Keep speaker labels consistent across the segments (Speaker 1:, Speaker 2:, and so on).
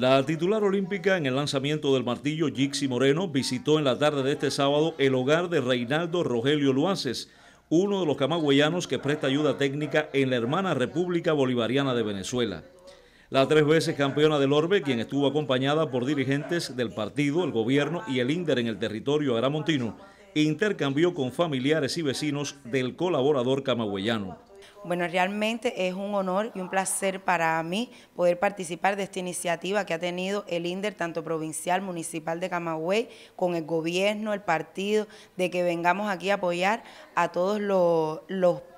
Speaker 1: La titular olímpica en el lanzamiento del martillo, Gixi Moreno, visitó en la tarde de este sábado el hogar de Reinaldo Rogelio Luaces, uno de los camagüeyanos que presta ayuda técnica en la hermana República Bolivariana de Venezuela. La tres veces campeona del Orbe, quien estuvo acompañada por dirigentes del partido, el gobierno y el INDER en el territorio agramontino, intercambió con familiares y vecinos del colaborador camagüeyano.
Speaker 2: Bueno, realmente es un honor y un placer para mí poder participar de esta iniciativa que ha tenido el INDER, tanto provincial, municipal de Camagüey, con el gobierno, el partido, de que vengamos aquí a apoyar a todos los,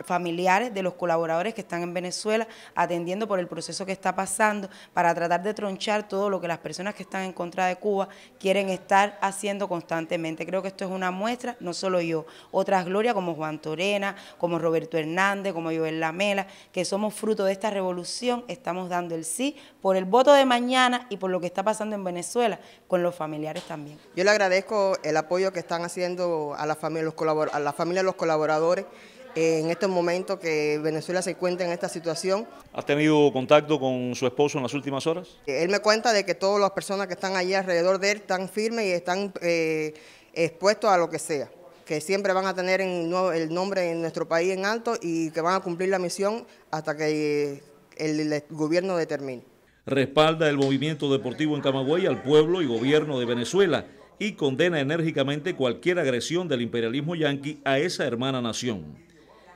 Speaker 2: familiares de los colaboradores que están en Venezuela atendiendo por el proceso que está pasando para tratar de tronchar todo lo que las personas que están en contra de Cuba quieren estar haciendo constantemente. Creo que esto es una muestra, no solo yo, otras glorias como Juan Torena, como Roberto Hernández, como Joel Lamela, que somos fruto de esta revolución, estamos dando el sí por el voto de mañana y por lo que está pasando en Venezuela con los familiares también.
Speaker 3: Yo le agradezco el apoyo que están haciendo a la familia, los a la los colaboradores eh, en estos momentos que Venezuela se encuentra en esta situación.
Speaker 1: ¿Has tenido contacto con su esposo en las últimas horas?
Speaker 3: Eh, él me cuenta de que todas las personas que están allí alrededor de él están firmes y están eh, expuestos a lo que sea, que siempre van a tener el nombre en nuestro país en alto y que van a cumplir la misión hasta que el, el gobierno determine.
Speaker 1: Respalda el movimiento deportivo en Camagüey al pueblo y gobierno de Venezuela y condena enérgicamente cualquier agresión del imperialismo yanqui a esa hermana nación.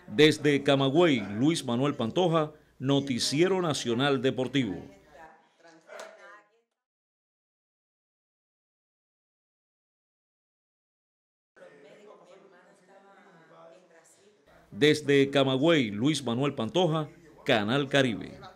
Speaker 1: Desde Camagüey, Luis Manuel Pantoja, Noticiero Nacional Deportivo. Desde Camagüey, Luis Manuel Pantoja, Canal Caribe.